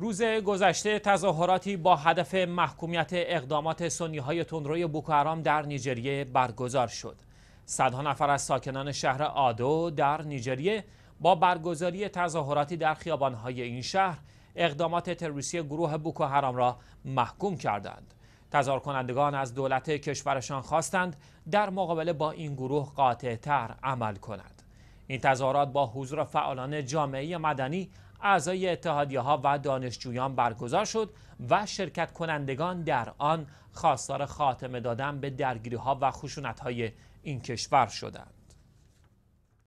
روز گذشته تظاهراتی با هدف محکومیت اقدامات سنی های تندروی بوکوهرام در نیجریه برگزار شد. صدها نفر از ساکنان شهر آدو در نیجریه با برگزاری تظاهراتی در خیابانهای این شهر اقدامات تروریستی گروه بوکوهرام را محکوم کردند. تظاهر کنندگان از دولت کشورشان خواستند در مقابله با این گروه تر عمل کنند. این تظاهرات با حضور فعالان جامعه مدنی اعضای اتحادیه ها و دانشجویان برگزار شد و شرکت کنندگان در آن خواستار خاتمه دادن به درگیری ها و خشونت های این کشور شدند.